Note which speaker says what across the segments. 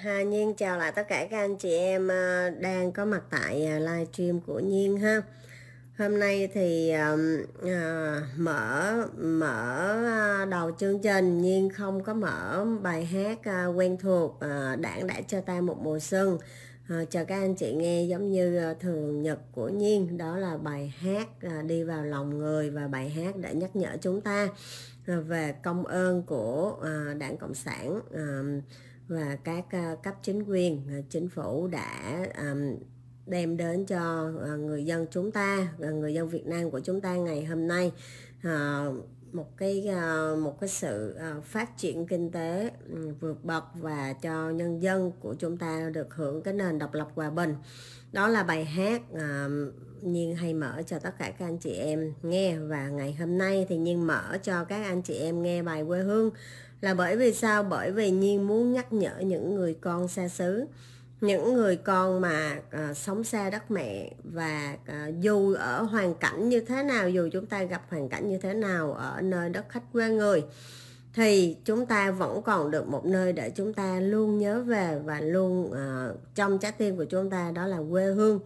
Speaker 1: ha Nhiên chào lại tất cả các anh chị em ờ, đang có mặt tại ờ, live stream của Nhiên ha Hôm nay thì ờ, mở mở đầu chương trình Nhiên không có mở bài hát quen thuộc Đảng đã cho ta một mùa xuân uh, Cho các anh chị nghe giống như thường nhật của Nhiên Đó là bài hát đi vào lòng người và bài hát đã nhắc nhở chúng ta về công ơn của Đảng Cộng sản và các ờ, cấp chính quyền ờ, chính phủ đã đem đến cho ờ, người dân chúng ta người dân Việt Nam của chúng ta ngày hôm nay một cái một cái sự phát triển kinh tế ừ, vượt bậc và cho nhân dân của chúng ta được hưởng cái nền độc lập hòa bình đó là bài hát nhiên hay mở cho tất cả các anh chị em nghe và ngày hôm nay thì nhiên mở cho các anh chị em nghe bài quê hương là bởi vì sao bởi vì nhiên muốn nhắc nhở những người con xa xứ những người con mà à, sống xa đất mẹ và à, dù ở hoàn cảnh như thế nào dù chúng ta gặp hoàn cảnh như thế nào ở nơi đất khách quê người thì chúng ta vẫn còn được một nơi để chúng ta luôn nhớ về và luôn à, trong trái tim của chúng ta đó là quê hương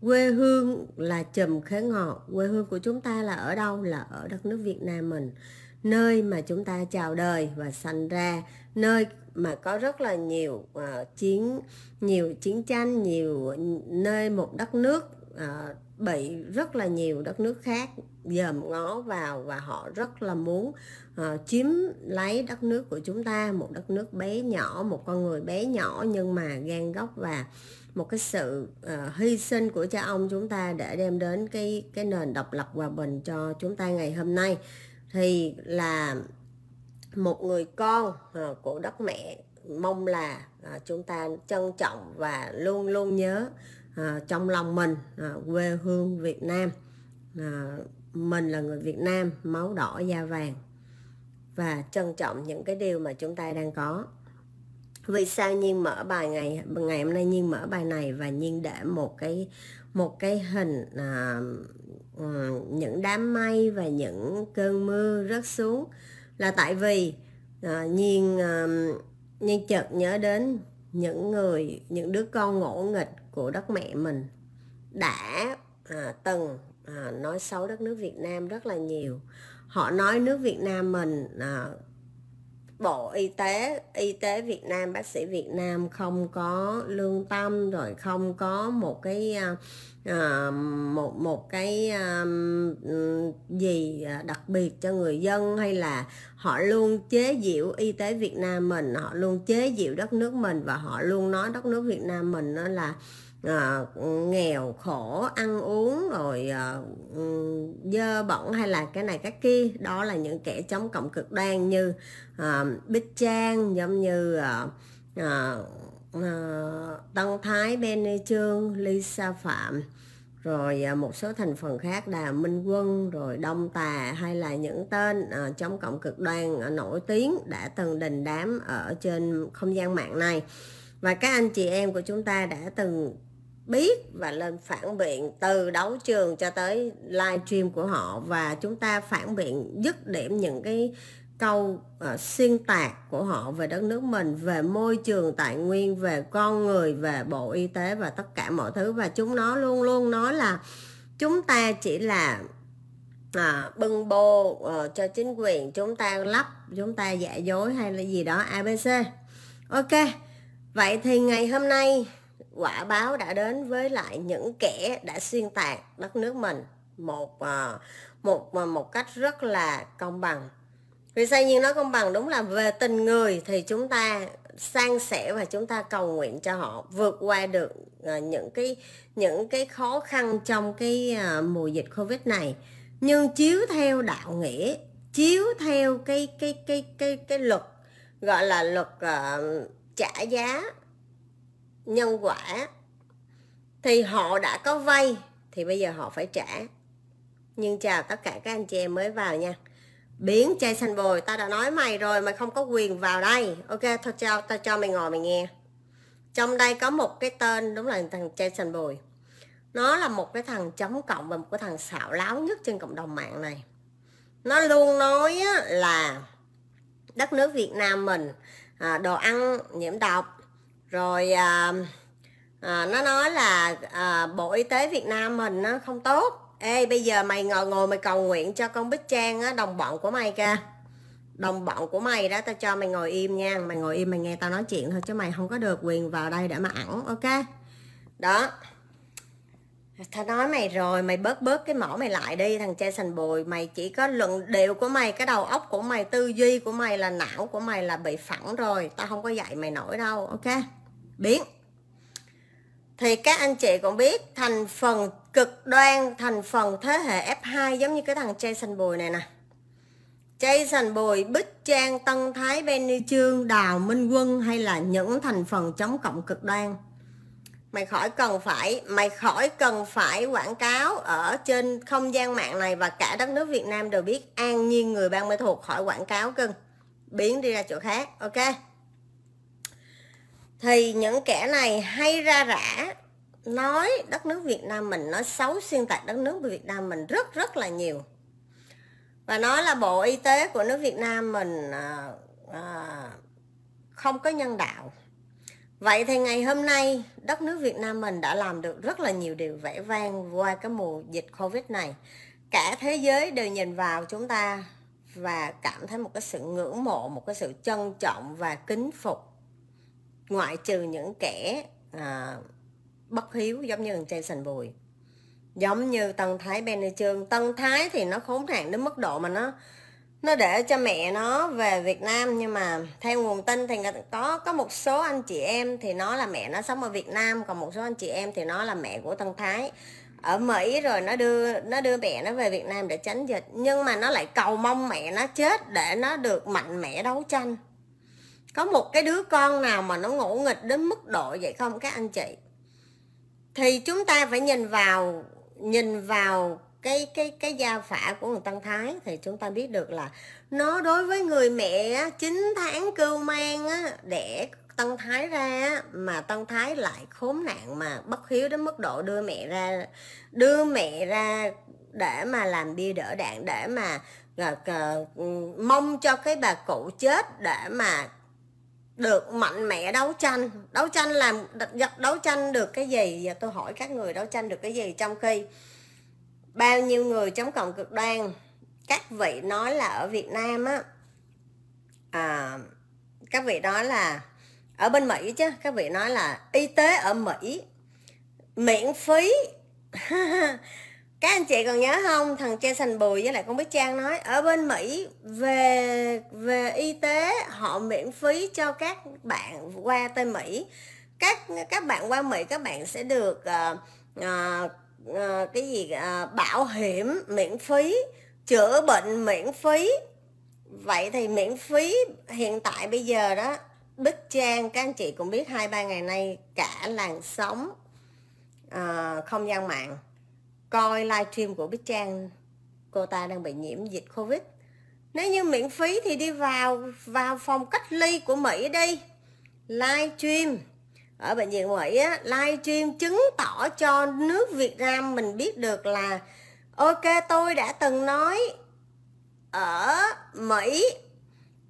Speaker 1: quê hương là chùm khế ngọt quê hương của chúng ta là ở đâu là ở đất nước việt nam mình nơi mà chúng ta chào đời và sanh ra nơi mà có rất là nhiều uh, chiến nhiều chiến tranh nhiều nơi một đất nước uh, bị rất là nhiều đất nước khác dòm ngó vào và họ rất là muốn uh, chiếm lấy đất nước của chúng ta một đất nước bé nhỏ một con người bé nhỏ nhưng mà gan góc và một cái sự uh, hy sinh của cha ông chúng ta để đem đến cái cái nền độc lập hòa bình cho chúng ta ngày hôm nay thì là một người con à, của đất mẹ mong là à, chúng ta trân trọng và luôn luôn nhớ à, trong lòng mình quê hương Việt Nam mình là người Việt Nam máu đỏ da vàng và trân trọng những cái điều mà chúng ta đang có vì sao nhiên mở bài ngày ngày hôm nay nhiên mở bài này và nhiên để một cái một cái hình à, ừ, những đám mây và những cơn mưa rớt xuống là tại vì à, nhiên à, nhiên chợt nhớ đến những người những đứa con ngỗ nghịch của đất mẹ mình đã à, từng à, nói xấu đất nước Việt Nam rất là nhiều họ nói nước Việt Nam mình à, bộ y tế y tế việt nam bác sĩ việt nam không có lương tâm rồi không có một cái à, à một một cái à, gì à, đặc biệt cho người dân hay là họ luôn chế giễu y tế việt nam mình họ luôn chế giễu đất nước mình và họ luôn nói đất nước việt nam mình đó là à, nghèo khổ ăn uống rồi à, dơ bẩn hay là cái này cái kia đó là những kẻ chống cộng cực đoan như à, Bích Trang giống như à, à, à, Tân Thái, Benny Trương, Lisa Phạm rồi một số thành phần khác là Minh Quân rồi Đông Tà hay là những tên à, chống cộng cực đoan à, nổi tiếng đã từng đình đám ở trên không gian mạng này và các anh chị em của chúng ta đã từng biết và lên phản biện từ đấu trường cho tới livestream của họ và chúng ta phản biện dứt điểm những cái câu uh, xuyên tạc của họ về đất nước mình về môi trường tài nguyên về con người về bộ y tế và tất cả mọi thứ và chúng nó luôn luôn nói là chúng ta chỉ là à, bưng bô uh, cho chính quyền chúng ta lắp chúng ta giả dối hay là gì đó abc ok vậy thì ngày hôm nay quả báo đã đến với lại những kẻ đã xuyên tạc đất nước mình một ờ, một ờ, một cách rất là công bằng vì sao nhiên nói công bằng đúng là về tình người thì chúng ta san sẻ và chúng ta cầu nguyện cho họ vượt qua được ờ, những cái những cái khó khăn trong cái mùa dịch covid này nhưng chiếu theo đạo nghĩa chiếu theo cái cái cái cái cái, cái luật gọi là luật uh, trả giá nhân quả thì họ đã có vay thì bây giờ họ phải trả nhưng chào tất cả các anh chị em mới vào nha biến chai xanh bồi ta đã nói mày rồi mày không có quyền vào đây ok thôi chào tao cho mày ngồi mày nghe trong đây có một cái tên đúng là thằng chai xanh bồi nó là một cái thằng chống cộng và một cái thằng xạo láo nhất trên cộng đồng mạng này nó luôn nói là đất nước việt nam mình à, đồ ăn nhiễm độc rồi à, à, nó nói là à, bộ y tế việt nam mình nó không tốt ê bây giờ mày ngồi ngồi mày cầu nguyện cho con bích trang á, đồng bọn của mày kìa đồng bọn của mày đó tao cho mày ngồi im nha mày ngồi im mày nghe tao nói chuyện thôi chứ mày không có được quyền vào đây để mà ẩn ok đó Tao nói mày rồi, mày bớt bớt cái mỏ mày lại đi thằng cha sành bồi Mày chỉ có luận điệu của mày, cái đầu óc của mày, tư duy của mày là não của mày là bị phẳng rồi Tao không có dạy mày nổi đâu, ok? biến thì các anh chị cũng biết thành phần cực đoan thành phần thế hệ F2 giống như cái thằng Jason Bùi này nè Jason Bùi, Bích Trang, Tân Thái, Benny Trương, Đào Minh Quân hay là những thành phần chống cộng cực đoan mày khỏi cần phải mày khỏi cần phải quảng cáo ở trên không gian mạng này và cả đất nước Việt Nam đều biết an nhiên người ban mê thuộc khỏi quảng cáo cưng biến đi ra chỗ khác ok thì những kẻ này hay ra rã nói đất nước Việt Nam mình nói xấu xuyên tạc đất nước Việt Nam mình rất rất là nhiều và nói là bộ y tế của nước Việt Nam mình à, à, không có nhân đạo vậy thì ngày hôm nay đất nước Việt Nam mình đã làm được rất là nhiều điều vẻ vang qua cái mùa dịch Covid này cả thế giới đều nhìn vào chúng ta và cảm thấy một cái sự ngưỡng mộ một cái sự trân trọng và kính phục ngoại trừ những kẻ à, bất hiếu giống như thằng Jason Bùi giống như Tân Thái Benny Trương Tân Thái thì nó khốn nạn đến mức độ mà nó nó để cho mẹ nó về Việt Nam nhưng mà theo nguồn tin thì có có một số anh chị em thì nó là mẹ nó sống ở Việt Nam còn một số anh chị em thì nó là mẹ của Tân Thái ở Mỹ rồi nó đưa nó đưa mẹ nó về Việt Nam để tránh dịch nhưng mà nó lại cầu mong mẹ nó chết để nó được mạnh mẽ đấu tranh có một cái đứa con nào mà nó ngủ nghịch đến mức độ vậy không các anh chị thì chúng ta phải nhìn vào nhìn vào cái cái cái gia phả của người tăng thái thì chúng ta biết được là nó đối với người mẹ 9 tháng cưu mang á, đẻ tăng thái ra mà tăng thái lại khốn nạn mà bất hiếu đến mức độ đưa mẹ ra đưa mẹ ra để mà làm bia đỡ đạn để mà ờ, ừ, mong cho cái bà cụ chết để mà được mạnh mẽ đấu tranh đấu tranh làm đấu tranh được cái gì tôi hỏi các người đấu tranh được cái gì trong khi bao nhiêu người chống cộng cực đoan các vị nói là ở Việt Nam á à, các vị nói là ở bên Mỹ chứ các vị nói là y tế ở Mỹ miễn phí các anh chị còn nhớ không thằng che sành Bùi với lại con Bích Trang nói ở bên Mỹ về về y tế họ miễn phí cho các bạn qua tây Mỹ các các bạn qua Mỹ các bạn sẽ được uh, uh, uh, cái gì uh, bảo hiểm miễn phí chữa bệnh miễn phí vậy thì miễn phí hiện tại bây giờ đó Bích Trang các anh chị cũng biết hai ba ngày nay cả làn sóng uh, không gian mạng coi livestream của Bích Trang cô ta đang bị nhiễm dịch Covid nếu như miễn phí thì đi vào vào phòng cách ly của Mỹ đi livestream ở bệnh viện Mỹ á, livestream chứng tỏ cho nước Việt Nam mình biết được là ok tôi đã từng nói ở Mỹ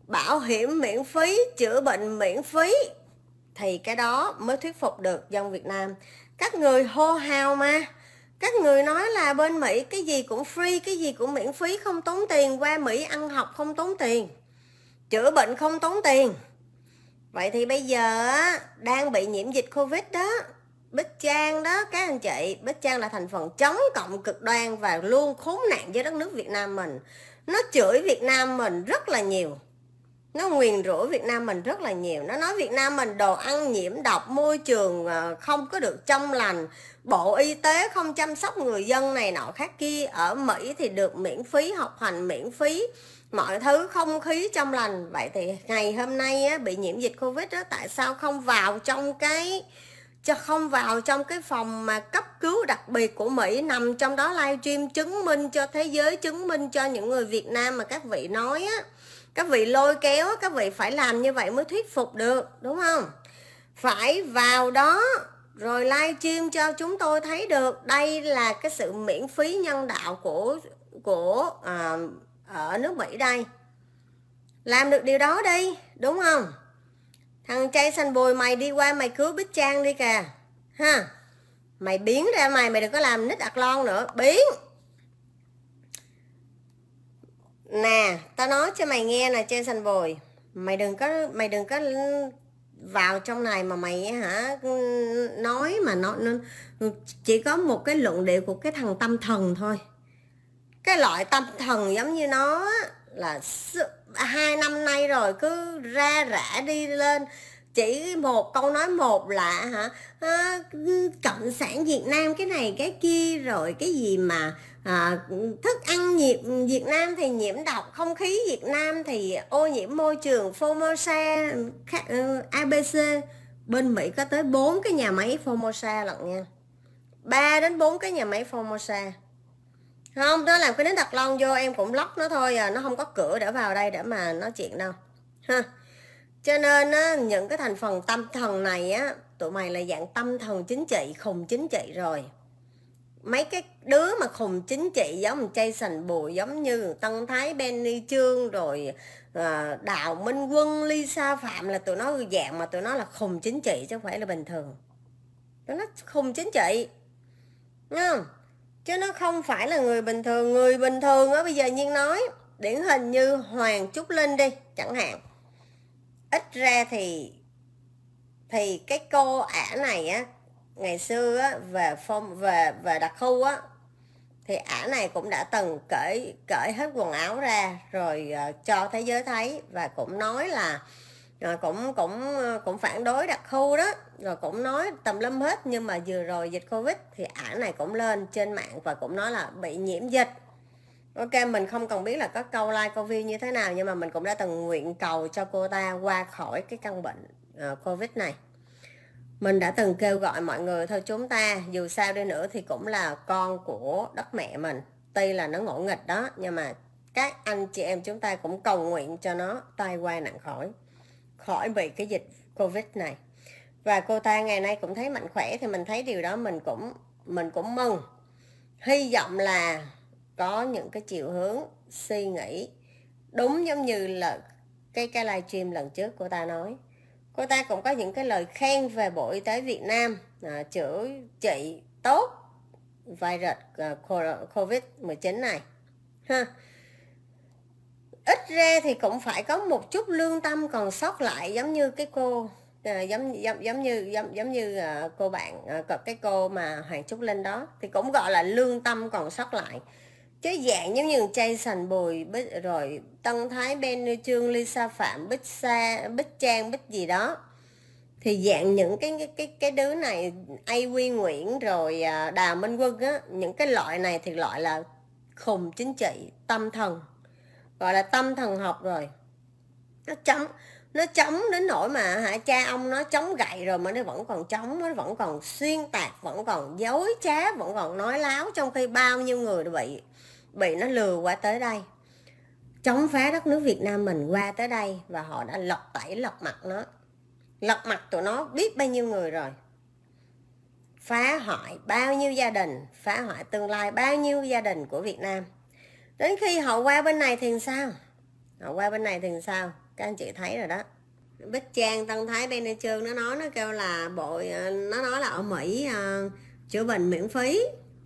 Speaker 1: bảo hiểm miễn phí chữa bệnh miễn phí thì cái đó mới thuyết phục được dân Việt Nam các người hô hào mà các người nói là bên Mỹ cái gì cũng free, cái gì cũng miễn phí không tốn tiền, qua Mỹ ăn học không tốn tiền, chữa bệnh không tốn tiền. Vậy thì bây giờ đang bị nhiễm dịch Covid đó, Bích Trang đó các anh chị, Bích Trang là thành phần chống cộng cực đoan và luôn khốn nạn với đất nước Việt Nam mình. Nó chửi Việt Nam mình rất là nhiều nó nguyền rủa Việt Nam mình rất là nhiều nó nói Việt Nam mình đồ ăn nhiễm độc môi trường ờ, không có được trong lành bộ y tế không chăm sóc người dân này nọ khác kia ở Mỹ thì được miễn phí học hành miễn phí mọi thứ không khí trong lành vậy thì ngày hôm nay á, bị nhiễm dịch covid đó tại sao không vào trong cái cho không vào trong cái phòng mà cấp cứu đặc biệt của Mỹ nằm trong đó livestream chứng minh cho thế giới chứng minh cho những người Việt Nam mà các vị nói á các vị lôi kéo các vị phải làm như vậy mới thuyết phục được đúng không phải vào đó rồi live stream cho chúng tôi thấy được đây là cái sự miễn phí nhân đạo của của à, ở nước Mỹ đây làm được điều đó đi đúng không thằng trai xanh bùi mày đi qua mày cứu bích trang đi kìa ha mày biến ra mày mày đừng có làm nít ạc lon nữa biến nè tao nói cho mày nghe là trên sân Bồi mày đừng có mày đừng có vào trong này mà mày hả nói mà nó chỉ có một cái luận điệu của cái thằng tâm thần thôi cái loại tâm thần giống như nó là hai năm nay rồi cứ ra rã đi lên chỉ một câu nói một là hả à, cộng sản Việt Nam cái này cái kia rồi cái gì mà à, thức ăn nhiệt Việt Nam thì nhiễm độc không khí Việt Nam thì ô nhiễm môi trường Formosa ABC ừ, bên Mỹ có tới 4 cái nhà máy Formosa lận nha 3 đến 4 cái nhà máy Formosa không nó làm cái nến đặt lon vô em cũng lóc nó thôi à nó không có cửa để vào đây để mà nói chuyện đâu ha cho nên á, những cái thành phần tâm thần này á tụi mày là dạng tâm thần chính trị khùng chính trị rồi mấy cái đứa mà khùng chính trị giống Jason Bùi giống như Tân Thái Benny Trương rồi ờ, Đào Minh Quân Sa Phạm là tụi nó dạng mà tụi nó là khùng chính trị chứ không phải là bình thường tụi nó khùng chính trị Đúng chứ nó không phải là người bình thường người bình thường á bây giờ nhiên nói điển hình như Hoàng Trúc Linh đi chẳng hạn ít ra thì thì cái cô ả này á ngày xưa á, về phong về về đặc khu á thì ả này cũng đã từng cởi cởi hết quần áo ra rồi uh, cho thế giới thấy và cũng nói là rồi ờ, cũng cũng ờ, cũng phản đối đặc khu đó rồi cũng nói tầm lâm hết nhưng mà vừa rồi dịch covid thì ả này cũng lên trên mạng và cũng nói là bị nhiễm dịch Ok, mình không cần biết là có câu like, câu view như thế nào nhưng mà mình cũng đã từng nguyện cầu cho cô ta qua khỏi cái căn bệnh ờ, Covid này. Mình đã từng kêu gọi mọi người thôi chúng ta dù sao đi nữa thì cũng là con của đất mẹ mình. Tuy là nó ngỗ nghịch đó nhưng mà các anh chị em chúng ta cũng cầu nguyện cho nó tai qua nạn khỏi. Khỏi bị cái dịch Covid này. Và cô ta ngày nay cũng thấy mạnh khỏe thì mình thấy điều đó mình cũng mình cũng mừng. Hy vọng là có những cái chiều hướng suy nghĩ đúng giống như là cái cái live stream lần trước cô ta nói cô ta cũng có những cái lời khen về bộ y tế Việt Nam à, chữa trị tốt virus uh, covid 19 này ha ít ra thì cũng phải có một chút lương tâm còn sót lại giống như cái cô à, giống giống giống như giống giống như à, cô bạn à, cái cô mà Hoàng Trúc Linh đó thì cũng gọi là lương tâm còn sót lại cái dạng giống như sành Bùi Bích rồi Tân Thái Ben Trương Lisa Phạm Bích Sa Bích Trang Bích gì đó thì dạng những cái cái cái, cái đứa này ai Quy Nguyễn rồi à, Đào Minh Quân á những cái loại này thì loại là khùng chính trị tâm thần gọi là tâm thần học rồi nó chống nó chống đến nỗi mà hả cha ông nó chống gậy rồi mà nó vẫn còn chống nó vẫn còn xuyên tạc vẫn còn dối trá vẫn còn nói láo trong khi bao nhiêu người bị bị nó lừa qua tới đây chống phá đất nước Việt Nam mình qua tới đây và họ đã lật tẩy lật mặt nó lật mặt tụi nó biết bao nhiêu người rồi phá hoại bao nhiêu gia đình phá hoại tương lai bao nhiêu gia đình của Việt Nam đến khi họ qua bên này thì sao họ qua bên này thì sao các anh chị thấy rồi đó Bích Trang Tân Thái đây Bene Trương nó nói nó kêu là bộ ờ, nó nói là ở Mỹ uh, chữa bệnh miễn phí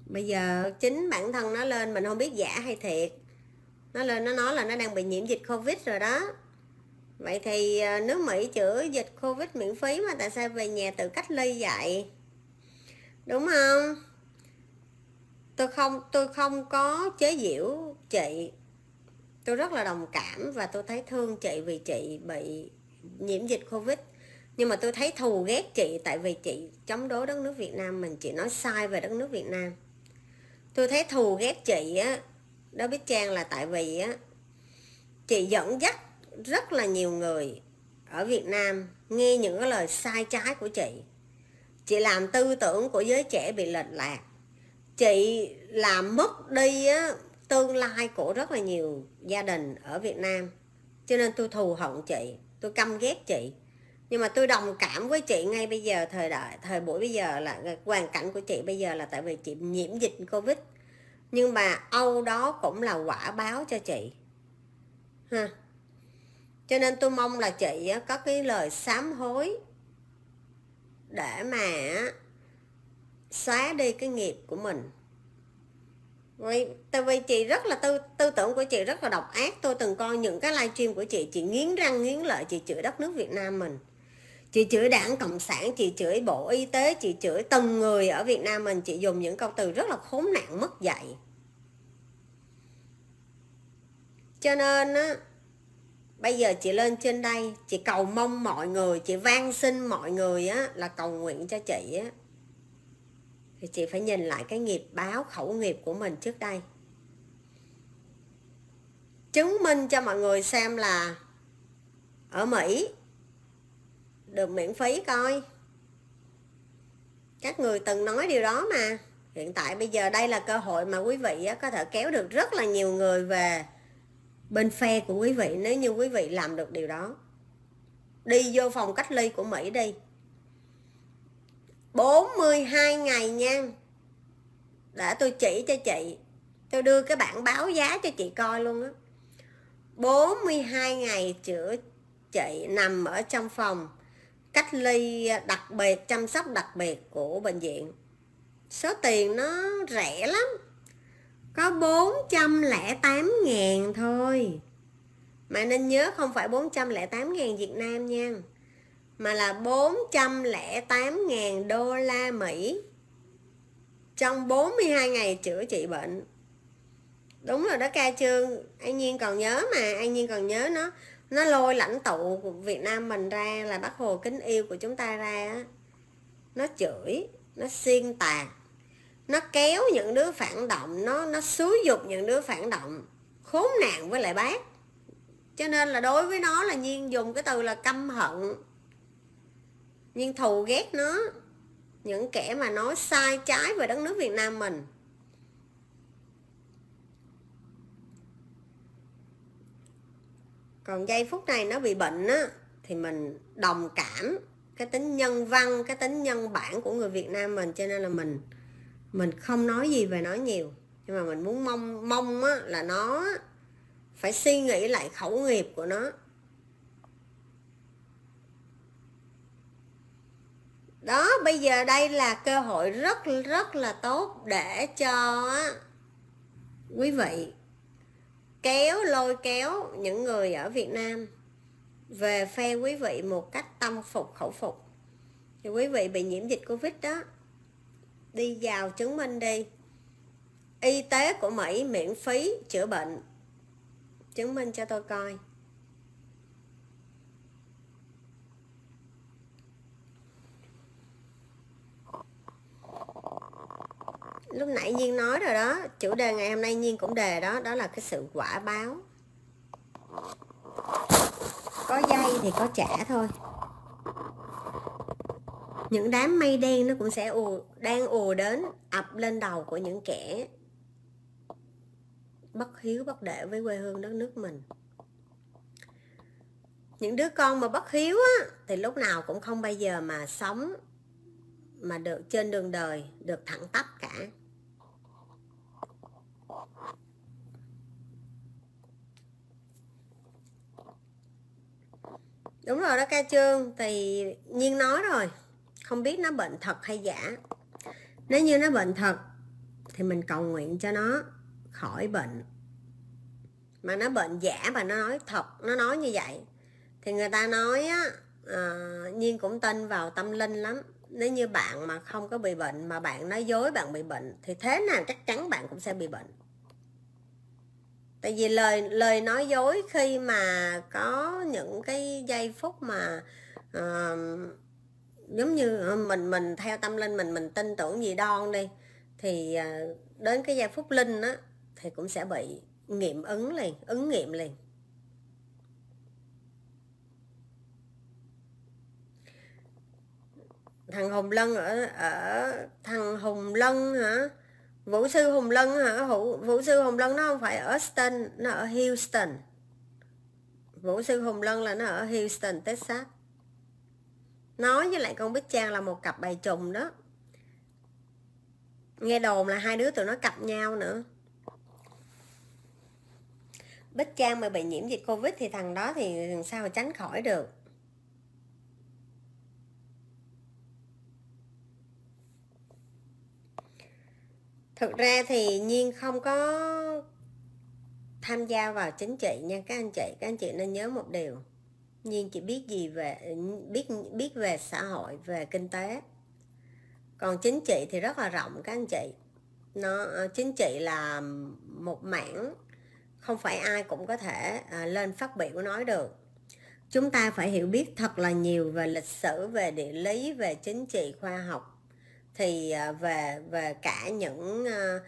Speaker 1: bây giờ chính bản thân nó lên mình không biết giả hay thiệt nó lên nó nói là nó đang bị nhiễm dịch covid rồi đó vậy thì à, nước mỹ chữa dịch covid miễn phí mà tại sao về nhà tự cách ly vậy đúng không tôi không tôi không có chế giễu chị tôi rất là đồng cảm và tôi thấy thương chị vì chị bị nhiễm dịch covid nhưng mà tôi thấy thù ghét chị tại vì chị chống đối đất nước việt nam mình chị nói sai về đất nước việt nam tôi thấy thù ghét chị á đó biết trang là tại vì á chị dẫn dắt rất là nhiều người ở việt nam nghe những cái lời sai trái của chị chị làm tư tưởng của giới trẻ bị lệch lạc chị làm mất đi á, tương lai của rất là nhiều gia đình ở việt nam cho nên tôi thù hận chị tôi căm ghét chị nhưng mà tôi đồng cảm với chị ngay bây giờ thời đại thời buổi bây giờ là hoàn cảnh của chị bây giờ là tại vì chị nhiễm dịch covid nhưng mà âu đó cũng là quả báo cho chị ha cho nên tôi mong là chị có cái lời sám hối để mà xóa đi cái nghiệp của mình vì, tại vì chị rất là tư tư tưởng của chị rất là độc ác tôi từng coi những cái livestream của chị chị nghiến răng nghiến lợi chị chửi đất nước việt nam mình chị chửi đảng cộng sản chị chửi bộ y tế chị chửi từng người ở việt nam mình chị dùng những câu từ rất là khốn nạn mất dạy cho nên á bây giờ chị lên trên đây chị cầu mong mọi người chị van xin mọi người á là cầu nguyện cho chị á thì chị phải nhìn lại cái nghiệp báo khẩu nghiệp của mình trước đây chứng minh cho mọi người xem là ở mỹ được miễn phí coi các người từng nói điều đó mà hiện tại bây giờ đây là cơ hội mà quý vị có thể kéo được rất là nhiều người về bên phe của quý vị nếu như quý vị làm được điều đó đi vô phòng cách ly của Mỹ đi 42 ngày nha để tôi chỉ cho chị tôi đưa cái bản báo giá cho chị coi luôn á 42 ngày chữa chị nằm ở trong phòng cách ly à, đặc biệt chăm sóc đặc biệt của bệnh viện số tiền nó rẻ lắm có 408 ngàn thôi mà nên nhớ không phải 408 ngàn Việt Nam nha mà là 408 ngàn đô la Mỹ trong 42 ngày chữa trị bệnh đúng rồi đó ca trương an nhiên còn nhớ mà an nhiên còn nhớ nó nó lôi lãnh tụ của Việt Nam mình ra là bác Hồ kính yêu của chúng ta ra nó chửi nó xuyên tạc nó kéo những đứa phản động nó nó xúi dục những đứa phản động khốn nạn với lại bác cho nên là đối với nó là nhiên dùng cái từ là căm hận nhiên thù ghét nó những kẻ mà nói sai trái về đất nước việt nam mình còn giây phút này nó bị bệnh á thì mình đồng cảm cái tính nhân văn cái tính nhân bản của người Việt Nam mình cho nên là mình mình không nói gì về nó nhiều nhưng mà mình muốn mong mong á, là nó phải suy nghĩ lại khẩu nghiệp của nó đó bây giờ đây là cơ hội rất rất là tốt để cho quý vị kéo lôi kéo những người ở Việt Nam về phe quý vị một cách tâm phục khẩu phục thì quý vị bị nhiễm dịch Covid đó đi vào chứng minh đi y tế của Mỹ miễn phí chữa bệnh chứng minh cho tôi coi lúc nãy Nhiên nói rồi đó chủ đề ngày hôm nay Nhiên cũng đề đó đó là cái sự quả báo có dây thì có trẻ thôi những đám mây đen nó cũng sẽ ù đang ù đến ập lên đầu của những kẻ bất hiếu bất đệ với quê hương đất nước mình những đứa con mà bất hiếu á, thì lúc nào cũng không bao giờ mà sống mà được trên đường đời được thẳng tắp cả đúng rồi đó ca trương thì nhiên nói rồi không biết nó bệnh thật hay giả nếu như nó bệnh thật thì mình cầu nguyện cho nó khỏi bệnh mà nó bệnh giả và nó nói thật nó nói như vậy thì người ta nói á à, nhiên cũng tin vào tâm linh lắm nếu như bạn mà không có bị bệnh mà bạn nói dối bạn bị bệnh thì thế nào chắc chắn bạn cũng sẽ bị bệnh tại vì lời lời nói dối khi mà có những cái giây phút mà uh, giống như ờ, mình mình theo tâm linh mình mình tin tưởng gì đoan đi thì uh, đến cái giây phút linh á thì cũng sẽ bị nghiệm ứng liền ứng nghiệm liền thằng hùng lân ở ở thằng hùng lân hả vũ sư hùng lân hả vũ, vũ sư hùng lân nó không phải ở Austin nó ở Houston vũ sư hùng lân là nó ở Houston Texas nói với lại con bích trang là một cặp bài trùng đó nghe đồn là hai đứa tụi nó cặp nhau nữa bích trang mà bị nhiễm dịch covid thì thằng đó thì sao mà tránh khỏi được thực ra thì nhiên không có tham gia vào chính trị nha các anh chị các anh chị nên nhớ một điều nhiên chỉ biết gì về biết biết về xã hội về kinh tế còn chính trị thì rất là rộng các anh chị nó ờ, chính trị là một mảng không phải ai cũng có thể à, lên phát biểu nói được chúng ta phải hiểu biết thật là nhiều về lịch sử về địa lý về chính trị khoa học thì à, về về cả những à,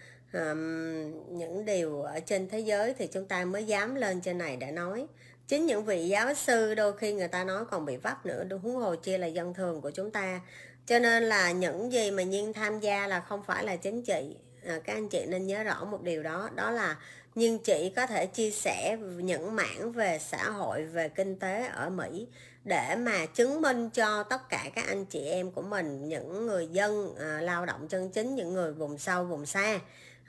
Speaker 1: những điều ở trên thế giới thì chúng ta mới dám lên trên này để nói chính những vị giáo sư đôi khi người ta nói còn bị vấp nữa huống hồ chia là dân thường của chúng ta cho nên là những gì mà nhiên tham gia là không phải là chính trị à, các anh chị nên nhớ rõ một điều đó đó là nhưng chị có thể chia sẻ những mảng về xã hội về kinh tế ở Mỹ để mà chứng minh cho tất cả các anh chị em của mình những người dân à, lao động chân chính những người vùng sâu vùng xa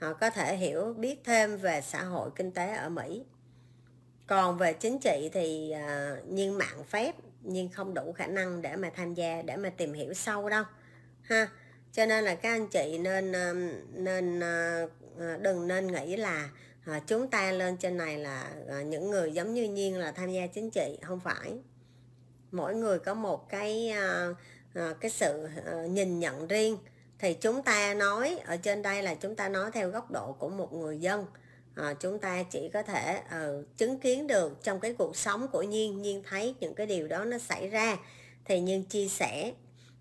Speaker 1: họ có thể hiểu biết thêm về xã hội kinh tế ở Mỹ còn về chính trị thì à, nhiên mạng phép nhưng không đủ khả năng để mà tham gia để mà tìm hiểu sâu đâu ha cho nên là các anh chị nên nên ờ, đừng nên nghĩ là à, chúng ta lên trên này là à, những người giống như nhiên là tham gia chính trị không phải mỗi người có một cái à, à, cái sự à, nhìn nhận riêng thì chúng ta nói ở trên đây là chúng ta nói theo góc độ của một người dân à, chúng ta chỉ có thể ừ, chứng kiến được trong cái cuộc sống của nhiên nhiên thấy những cái điều đó nó xảy ra thì nhiên chia sẻ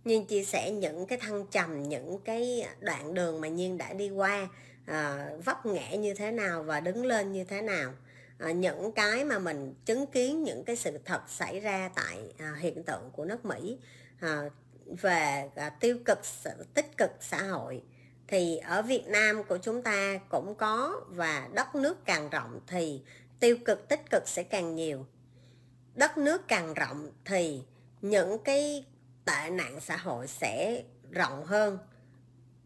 Speaker 1: nhiên chia sẻ những cái thăng trầm những cái đoạn đường mà nhiên đã đi qua À, vấp ngã như thế nào và đứng lên như thế nào à, những cái mà mình chứng kiến những cái sự thật xảy ra tại à, hiện tượng của nước mỹ à, về à, tiêu cực tích cực xã hội thì ở việt nam của chúng ta cũng có và đất nước càng rộng thì tiêu cực tích cực sẽ càng nhiều đất nước càng rộng thì những cái tệ nạn xã hội sẽ rộng hơn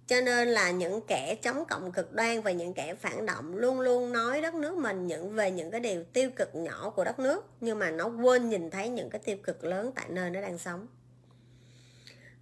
Speaker 1: cho nên là những kẻ chống cộng cực đoan và những kẻ phản động luôn luôn nói đất nước mình những về những cái điều tiêu cực nhỏ của đất nước nhưng mà nó quên nhìn thấy những cái tiêu cực lớn tại nơi nó đang sống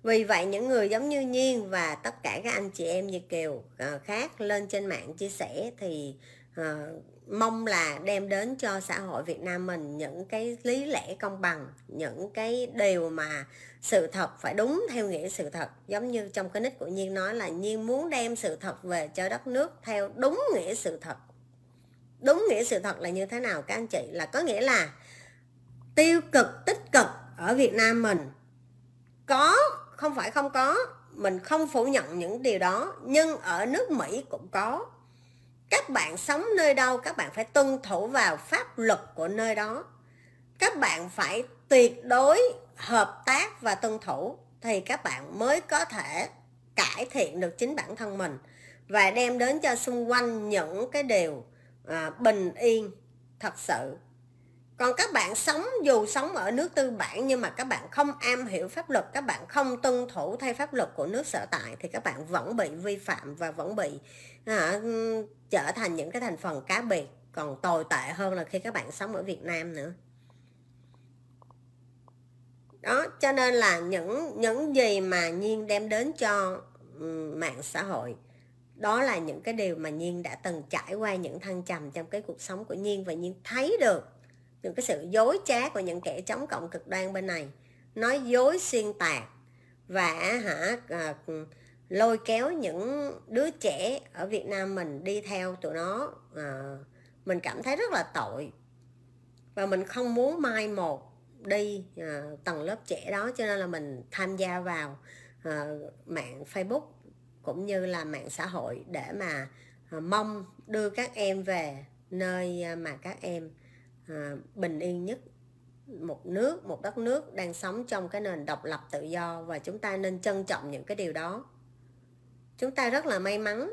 Speaker 1: vì vậy những người giống như nhiên và tất cả các anh chị em như kiều ờ, khác lên trên mạng chia sẻ thì ờ, mong là đem đến cho xã hội Việt Nam mình những cái lý lẽ công bằng những cái điều mà sự thật phải đúng theo nghĩa sự thật giống như trong cái nick của Nhiên nói là Nhiên muốn đem sự thật về cho đất nước theo đúng nghĩa sự thật đúng nghĩa sự thật là như thế nào các anh chị là có nghĩa là tiêu cực tích cực ở Việt Nam mình có không phải không có mình không phủ nhận những điều đó nhưng ở nước Mỹ cũng có các bạn sống nơi đâu các bạn phải tuân thủ vào pháp luật của nơi đó các bạn phải tuyệt đối hợp tác và tuân thủ thì các bạn mới có thể cải thiện được chính bản thân mình và đem đến cho xung quanh những cái điều à, bình yên thật sự còn các bạn sống dù sống ở nước tư bản nhưng mà các bạn không am hiểu pháp luật các bạn không tuân thủ theo pháp luật của nước sở tại thì các bạn vẫn bị vi phạm và vẫn bị à, trở thành những cái thành phần cá biệt còn tồi tệ hơn là khi các bạn sống ở Việt Nam nữa đó cho nên là những những gì mà nhiên đem đến cho mạng xã hội đó là những cái điều mà nhiên đã từng trải qua những thăng trầm trong cái cuộc sống của nhiên và nhiên thấy được những cái sự dối trá của những kẻ chống cộng cực đoan bên này nói dối xuyên tạc và hả à, lôi kéo những đứa trẻ ở Việt Nam mình đi theo tụi nó à, mình cảm thấy rất là tội và mình không muốn mai một đi à, tầng lớp trẻ đó cho nên là mình tham gia vào à, mạng Facebook cũng như là mạng xã hội để mà à, mong đưa các em về nơi mà các em à, bình yên nhất một nước một đất nước đang sống trong cái nền độc lập tự do và chúng ta nên trân trọng những cái điều đó chúng ta rất là may mắn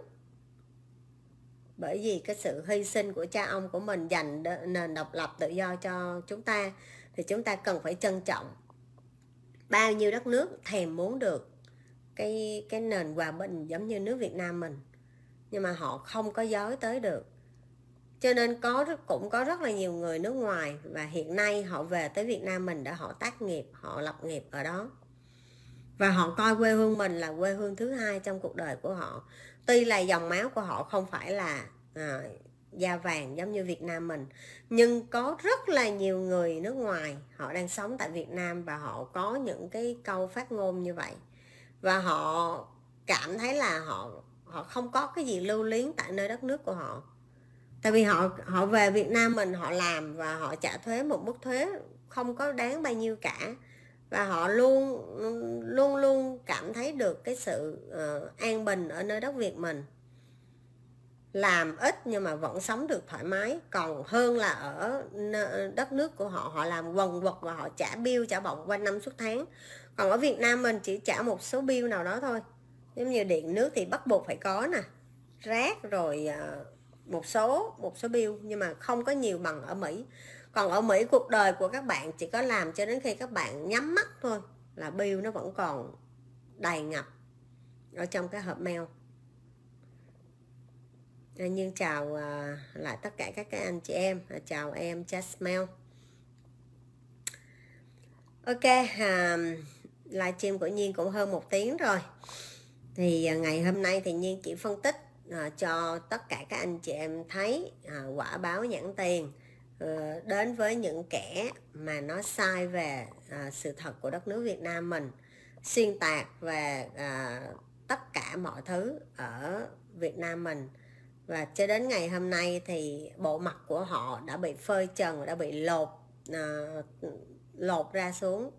Speaker 1: bởi vì cái sự hy sinh của cha ông của mình dành nền độc lập tự do cho chúng ta thì chúng ta cần phải trân trọng bao nhiêu đất nước thèm muốn được cái cái nền hòa bình giống như nước Việt Nam mình nhưng mà họ không có giới tới được cho nên có cũng có rất là nhiều người nước ngoài và hiện nay họ về tới Việt Nam mình để họ tác nghiệp họ lập nghiệp ở đó và họ coi quê hương mình là quê hương thứ hai trong cuộc đời của họ tuy là dòng máu của họ không phải là à, da vàng giống như Việt Nam mình nhưng có rất là nhiều người nước ngoài họ đang sống tại Việt Nam và họ có những cái câu phát ngôn như vậy và họ cảm thấy là họ họ không có cái gì lưu luyến tại nơi đất nước của họ tại vì họ họ về Việt Nam mình họ làm và họ trả thuế một mức thuế không có đáng bao nhiêu cả và họ luôn luôn luôn cảm thấy được cái sự uh, an bình ở nơi đất Việt mình làm ít nhưng mà vẫn sống được thoải mái còn hơn là ở đất nước của họ họ làm quần quật và họ trả bill trả bọng quanh năm suốt tháng còn ở Việt Nam mình chỉ trả một số bill nào đó thôi giống như điện nước thì bắt buộc phải có nè rác rồi ờ, một số một số bill nhưng mà không có nhiều bằng ở Mỹ còn ở Mỹ cuộc đời của các bạn chỉ có làm cho đến khi các bạn nhắm mắt thôi là bill nó vẫn còn đầy ngập ở trong cái hộp mail nhưng chào à, lại tất cả các anh chị em chào em Jasmine ok um, à, live stream của nhiên cũng hơn một tiếng rồi thì à, ngày hôm nay thì nhiên chỉ phân tích cho tất cả các anh chị em thấy quả báo nhãn tiền Ờ, đến với những kẻ mà nó sai về à, sự thật của đất nước Việt Nam mình xuyên tạc về à, tất cả mọi thứ ở Việt Nam mình và cho đến ngày hôm nay thì bộ mặt của họ đã bị phơi trần đã bị lột à, lột ra xuống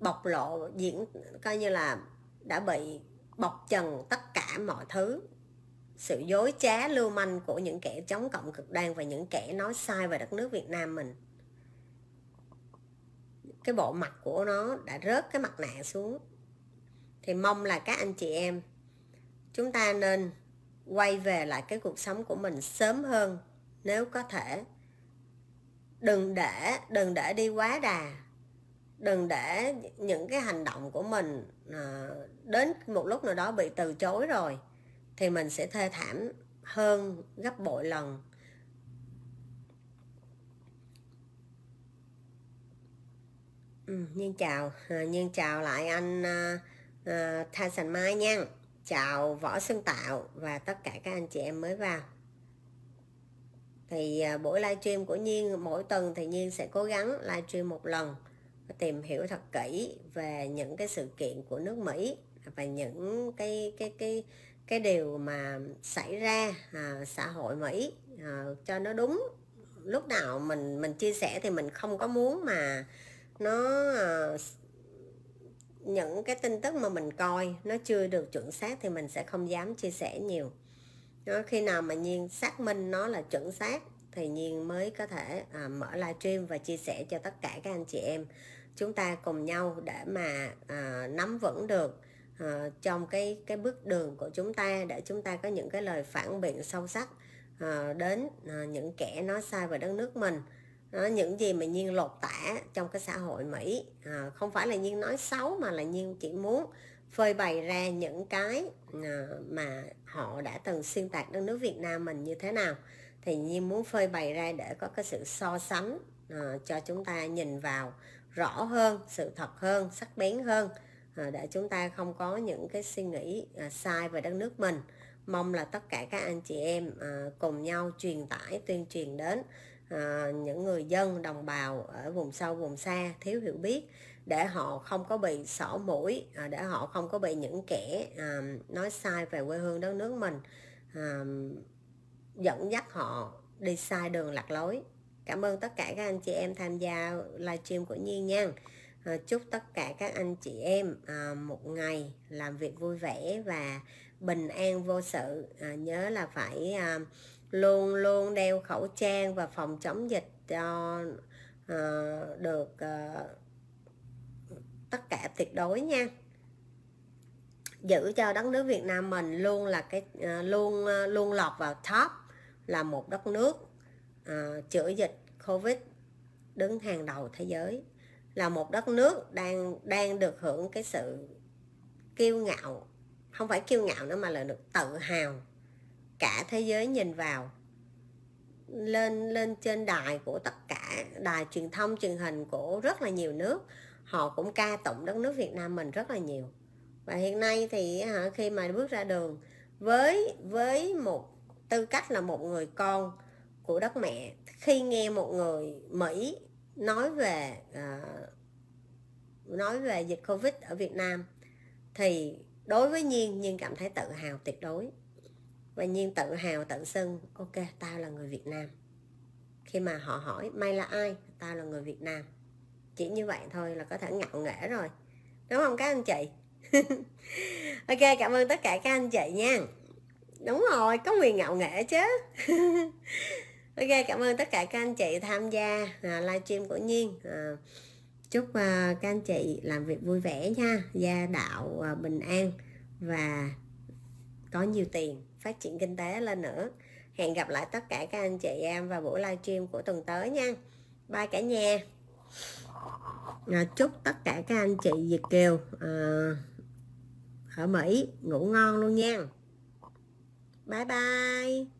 Speaker 1: bộc lộ diễn coi như là đã bị bọc trần tất cả mọi thứ sự dối trá lưu manh của những kẻ chống cộng cực đoan và những kẻ nói sai về đất nước Việt Nam mình cái bộ mặt của nó đã rớt cái mặt nạ xuống thì mong là các anh chị em chúng ta nên quay về lại cái cuộc sống của mình sớm hơn nếu có thể đừng để đừng để đi quá đà đừng để những cái hành động của mình ờ, đến một lúc nào đó bị từ chối rồi thì mình sẽ thê thảm hơn gấp bội lần ừ, nhiên chào à, chào lại anh à, à, tha sành mai nha chào võ xuân tạo và tất cả các anh chị em mới vào thì à, buổi livestream của nhiên mỗi tuần thì nhiên sẽ cố gắng livestream một lần tìm hiểu thật kỹ về những cái sự kiện của nước mỹ và những cái cái cái cái điều mà xảy ra à, xã hội Mỹ à, cho nó đúng lúc nào mình mình chia sẻ thì mình không có muốn mà nó à, những cái tin tức mà mình coi nó chưa được chuẩn xác thì mình sẽ không dám chia sẻ nhiều đó, khi nào mà nhiên xác minh nó là chuẩn xác thì nhiên mới có thể à, mở livestream và chia sẻ cho tất cả các anh chị em chúng ta cùng nhau để mà à, nắm vững được Ờ, trong cái cái bước đường của chúng ta để chúng ta có những cái lời phản biện sâu sắc ờ, đến ờ, những kẻ nói sai về đất nước mình những gì mà nhiên lột tả trong cái xã hội mỹ không phải là nhiên nói xấu mà là nhiên chỉ muốn phơi bày ra những cái mà họ đã từng xuyên tạc đất nước việt nam mình như thế nào thì nhiên muốn phơi bày ra để có cái sự so sánh cho chúng ta nhìn vào rõ hơn sự thật hơn sắc bén hơn À, để chúng ta không có những cái suy nghĩ à, sai về đất nước mình mong là tất cả các anh chị em à, cùng nhau truyền tải tuyên truyền đến những người dân đồng bào ở vùng sâu vùng xa thiếu hiểu biết để họ không có bị sỏ mũi để họ không có bị những kẻ nói sai về quê hương đất nước mình dẫn dắt họ đi sai đường lạc lối cảm ơn tất cả các anh chị em tham gia livestream của nhiên nha Ờ, chúc tất cả các anh chị em ờ, một ngày làm việc vui vẻ và bình an vô sự ờ, nhớ là phải luôn luôn đeo khẩu trang và phòng chống dịch cho được tất cả tuyệt đối nha giữ cho đất nước Việt Nam mình luôn là cái luôn luôn lọt vào top là một đất nước chữa dịch Covid đứng hàng đầu thế giới là một đất nước đang đang được hưởng cái sự kiêu ngạo không phải kiêu ngạo nữa mà là được tự hào cả thế giới nhìn vào lên lên trên đài của tất cả đài truyền thông truyền hình của rất là nhiều nước họ cũng ca tụng đất nước Việt Nam mình rất là nhiều và hiện nay thì khi mà bước ra đường với với một tư cách là một người con của đất mẹ khi nghe một người Mỹ nói về uh, nói về dịch covid ở Việt Nam thì đối với Nhiên Nhiên cảm thấy tự hào tuyệt đối và Nhiên tự hào tự xưng ok tao là người Việt Nam khi mà họ hỏi mày là ai tao là người Việt Nam chỉ như vậy thôi là có thể ngạo nghễ rồi đúng không các anh chị ok cảm ơn tất cả các anh chị nha đúng rồi có quyền ngạo nghễ chứ ok cảm ơn tất cả các anh chị tham gia à, livestream của nhiên à, chúc à, các anh chị làm việc vui vẻ nha gia đạo à, bình an và có nhiều tiền phát triển kinh tế lên nữa hẹn gặp lại tất cả các anh chị em vào buổi livestream của tuần tới nha bye cả nhà chúc tất cả các anh chị Việt kiều ở Mỹ ngủ ngon luôn nha bye bye